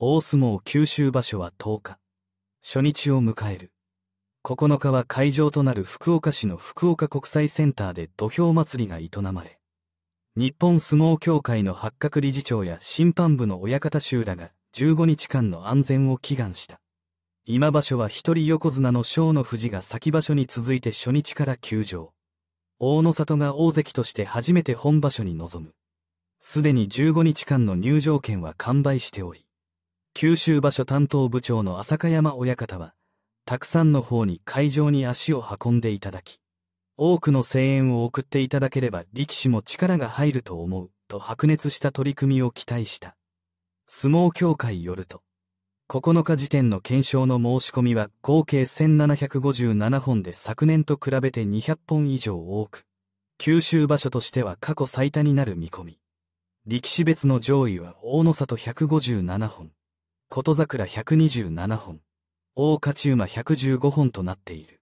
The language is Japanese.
大相撲九州場所は10日、初日を迎える。9日は会場となる福岡市の福岡国際センターで土俵祭りが営まれ、日本相撲協会の八角理事長や審判部の親方衆らが15日間の安全を祈願した。今場所は一人横綱の小野富士が先場所に続いて初日から休場。大野里が大関として初めて本場所に臨む。すでに15日間の入場券は完売しており、九州場所担当部長の浅香山親方は、たくさんの方に会場に足を運んでいただき、多くの声援を送っていただければ力士も力が入ると思う、と白熱した取り組みを期待した。相撲協会よると、9日時点の検証の申し込みは合計1757本で昨年と比べて200本以上多く、九州場所としては過去最多になる見込み。力士別の上位は大野里157本。琴桜127本、大勝馬115本となっている。